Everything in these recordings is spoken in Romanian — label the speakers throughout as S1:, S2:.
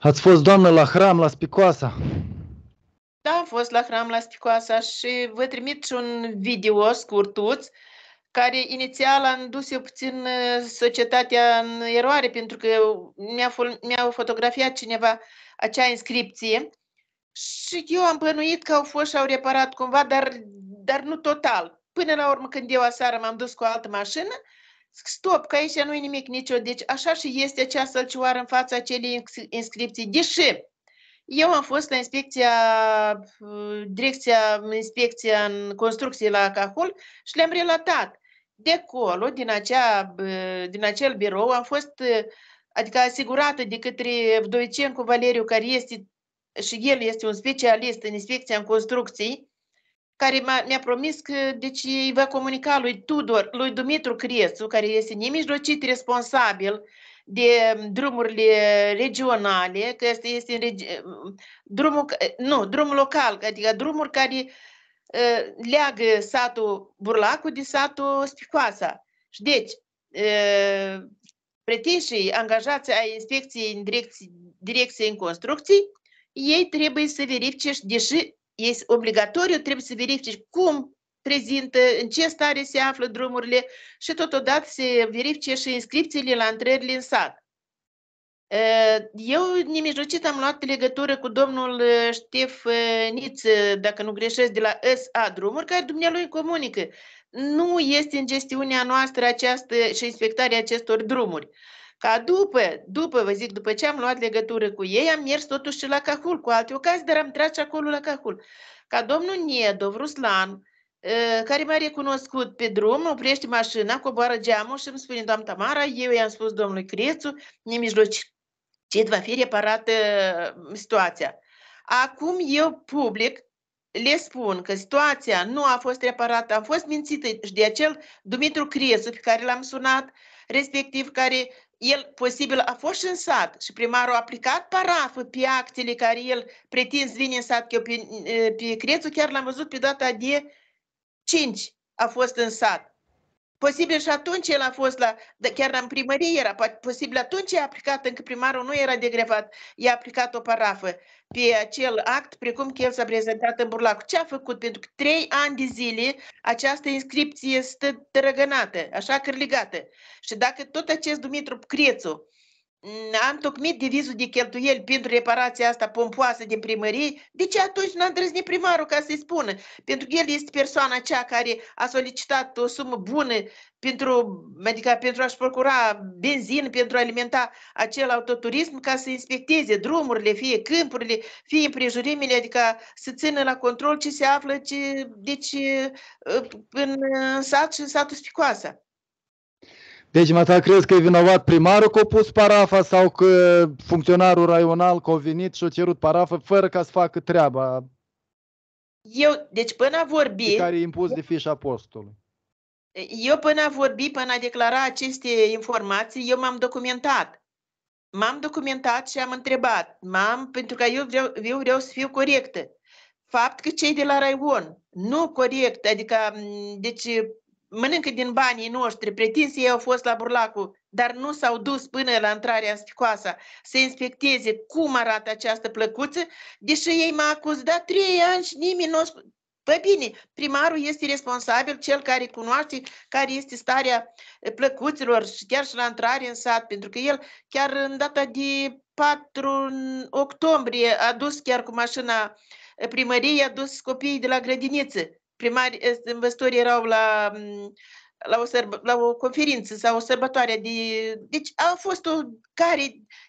S1: Ați fost, doamnă, la hram, la Spicoasa?
S2: Da, am fost la hram, la Spicoasa și vă trimit și un video scurtuț care inițial am dus eu puțin uh, societatea în eroare pentru că mi-a, mi fotografiat cineva acea inscripție și eu am plănuit că au fost și au reparat cumva, dar, dar nu total. Până la urmă, când eu aseară m-am dus cu o altă mașină, stop, că aici nu e nimic nicio, deci așa și este acea sălcioară în fața acelei inscripții, deși eu am fost la inspecția, uh, direcția, inspecția în construcție la Cahul și le-am relatat. De acolo, din, acea, uh, din acel birou, am fost uh, adică asigurată de către Vdoicencu Valeriu, care este și el este un specialist în inspecția în construcții, care mi-a promis că deci, îi va comunica lui Tudor, lui Dumitru Criețu, care este nemijlocit responsabil de mm, drumurile regionale, că este, este în regi... Mm, drumul, nu, drumul local, adică drumuri care uh, leagă satul Burlacu de satul Spicoasa. Și deci, uh, angajați ai inspecției în direcție, direcție în construcții, ei trebuie să verifice, deși este obligatoriu, trebuie să verifici cum prezintă, în ce stare se află drumurile și totodată se verifice și inscripțiile la întrările în sat. Eu nimijlocit am luat legătură cu domnul Ștef Niț, dacă nu greșesc, de la SA Drumuri, care dumnealui comunică. Nu este în gestiunea noastră această și inspectarea acestor drumuri. Ca după, după, vă zic, după ce am luat legătură cu ei, am mers totuși și la Cahul, cu alte ocazii, dar am trece acolo la Cahul. Ca domnul Niedov, Ruslan, ă, care m-a recunoscut pe drum, oprește mașina, coboară geamul și îmi spune, doamna Tamara, eu i-am spus domnului Crețu, ce va fi reparată ă, situația. Acum eu public le spun că situația nu a fost reparată, am fost mințită și de acel Dumitru Crețu pe care l-am sunat, respectiv care el posibil a fost în sat și primarul a aplicat parafă pe actele care el pretins vine în sat, că eu pe, pe Crețu chiar l-am văzut pe data de 5 a fost în sat. Posibil și atunci el a fost la, chiar în primărie era, posibil atunci a aplicat, încă primarul nu era degrevat, i-a aplicat o parafă pe acel act, precum că el s-a prezentat în Burlacu. Ce a făcut? Pentru că trei ani de zile această inscripție stă tărăgănată, așa legată. Și dacă tot acest Dumitru Crețu am tocmit divizul de cheltuieli pentru reparația asta pompoasă din primărie, de ce atunci n a îndrăznit primarul ca să-i spună? Pentru că el este persoana cea care a solicitat o sumă bună pentru, adică pentru a-și procura benzină, pentru a alimenta acel autoturism, ca să inspecteze drumurile, fie câmpurile, fie împrejurimile, adică să țină la control ce se află ce, deci, uh, în sat și în satul Spicoasa.
S1: Deci, mă crezi că e vinovat primarul că a pus parafa sau că funcționarul raional că a venit și a cerut parafă fără ca să facă treaba
S2: eu, deci până a vorbi... Care e impus de fișa apostolului. Eu până a vorbi, până a declara aceste informații, eu m-am documentat. M-am documentat și am întrebat. M-am, pentru că eu vreau, eu vreau să fiu corectă. Fapt că cei de la Raion, nu corect, adică, deci mănâncă din banii noștri, pretins ei au fost la Burlacu, dar nu s-au dus până la intrarea în sticoasa să inspecteze cum arată această plăcuță, deși ei m-au acuzat trei ani și nimeni nu Păi bine, primarul este responsabil, cel care cunoaște care este starea plăcuților și chiar și la intrare în sat, pentru că el chiar în data de 4 octombrie a dus chiar cu mașina primăriei, a dus copiii de la grădiniță primari, învățătorii erau la, mm, la, o sărbă, la o conferință sau o sărbătoare. De, deci a fost o care...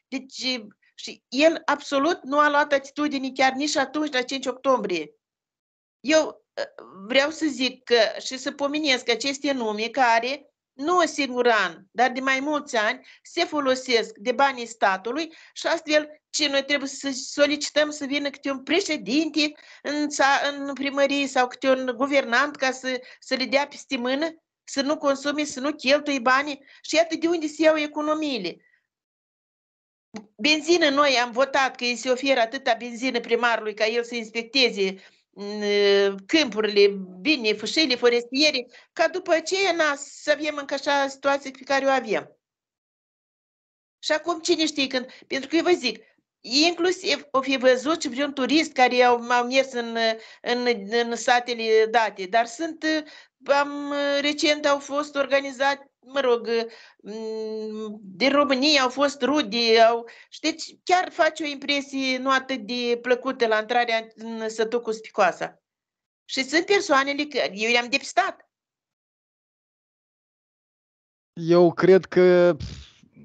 S2: Deci, și el absolut nu a luat atitudine chiar nici atunci, la 5 octombrie. Eu eh, vreau să zic că, și să pomenesc aceste nume care nu singur an, dar de mai mulți ani, se folosesc de banii statului și astfel ce noi trebuie să solicităm să vină câte un președinte în, în primărie sau câte un guvernant ca să, să le dea peste mână, să nu consume, să nu cheltui banii și iată de unde se iau economiile. Benzină, noi am votat că îi se oferă atâta benzină primarului ca el să inspecteze Uh, câmpurile, bine, fâșiile forestiere, ca după aceea na, să avem încă așa situație pe care o avem. Și acum cine știe când, pentru că eu vă zic, inclusiv o fi văzut și vreun turist care au, au mers în, în, în satele date, dar sunt, uh, am, uh, recent au fost organizate mă rog, mm, de România au fost rude, au, știți, chiar face o impresie nu atât de plăcută la intrarea în sătul cu spicoasa. Și sunt persoanele care eu le-am depistat.
S1: Eu cred că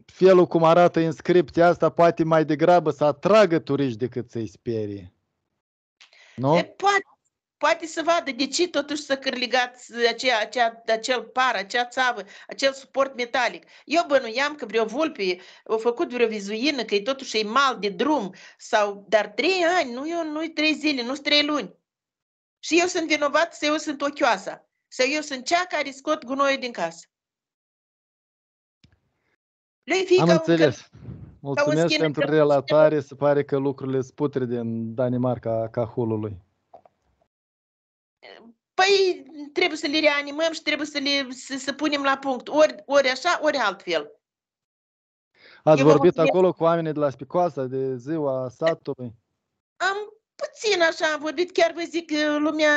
S1: felul cum arată inscripția asta poate mai degrabă să atragă turiști decât să-i sperie. Nu?
S2: poate, poate să vadă de ce totuși să cârligați acea, acea, acel par, acea țavă, acel suport metalic. Eu bănuiam că vreo vulpe a făcut vreo vizuină, că e totuși e mal de drum, sau, dar trei ani, nu eu, nu trei zile, nu trei luni. Și eu sunt vinovat să eu sunt ochioasa, să eu sunt cea care scot gunoiul din casă. Lui fi Am ca
S1: înțeles. Un, că... Mulțumesc pentru relatare. Se pare că lucrurile putre din Danimarca ca hulului.
S2: Păi trebuie să le reanimăm și trebuie să le să, să punem la punct. Ori, ori așa, ori altfel.
S1: Ați Eu vorbit mă... acolo cu oamenii de la Spicoasa, de ziua satului?
S2: Am puțin așa am vorbit, chiar vă zic, uh, lumea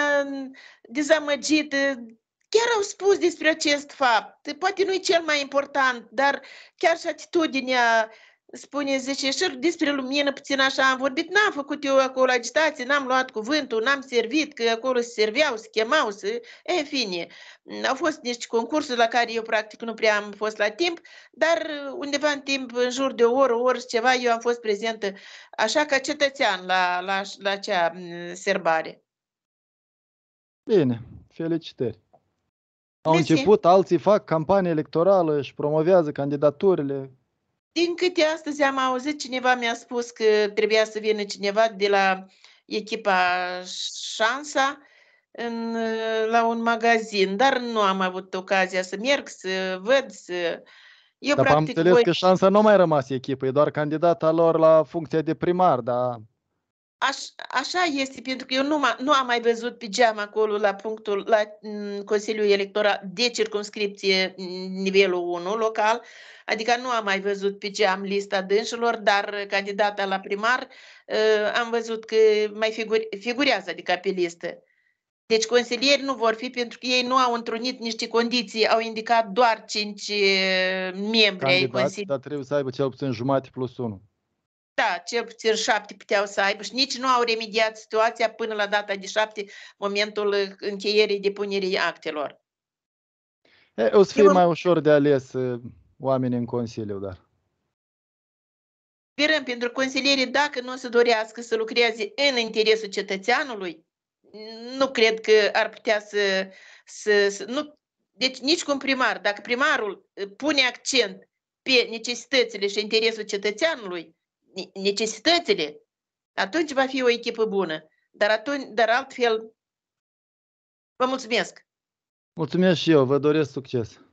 S2: dezamăgită, uh, chiar au spus despre acest fapt. Poate nu e cel mai important, dar chiar și atitudinea uh, spune, zice, și despre lumină puțin așa am vorbit, n-am făcut eu acolo agitație, n-am luat cuvântul, n-am servit, că acolo se serveau, se chemau, se... e fine. Au fost niște concursuri la care eu practic nu prea am fost la timp, dar undeva în timp, în jur de o oră, o oră ceva, eu am fost prezentă așa ca cetățean la, la, la acea serbare.
S1: Bine, felicitări! Au început, alții fac campanie electorală, își promovează candidaturile,
S2: din câte astăzi am auzit, cineva mi-a spus că trebuia să vină cineva de la echipa Șansa în, la un magazin, dar nu am avut ocazia să merg, să văd, să... Eu, dar practic, am înțeles voi... că
S1: șansa nu mai rămas echipă, e doar candidata lor la funcția de primar, dar
S2: așa este, pentru că eu nu, nu am mai văzut pe geam acolo la punctul, la mm, Consiliul Electoral de circunscripție mm, nivelul 1 local, adică nu am mai văzut pe geam lista dânșilor, dar candidata la primar ă, am văzut că mai figure, figurează, adică pe listă. Deci consilieri nu vor fi pentru că ei nu au întrunit niște condiții, au indicat doar 5 ă, membri ai consiliului.
S1: Dar trebuie să aibă cel puțin jumate plus 1.
S2: Da, cel puțin șapte puteau să aibă și nici nu au remediat situația până la data de șapte, momentul încheierii depunerii actelor.
S1: E, o să fie mai ușor de ales oamenii în Consiliu, dar...
S2: Sperăm pentru consilierii, dacă nu se dorească să lucreze în interesul cetățeanului, nu cred că ar putea să... să, să nu, deci nici cu un primar. Dacă primarul pune accent pe necesitățile și interesul cetățeanului, necesitățile, atunci va fi o echipă bună. Dar, atunci, dar altfel, vă mulțumesc!
S1: Mulțumesc și eu, vă doresc succes!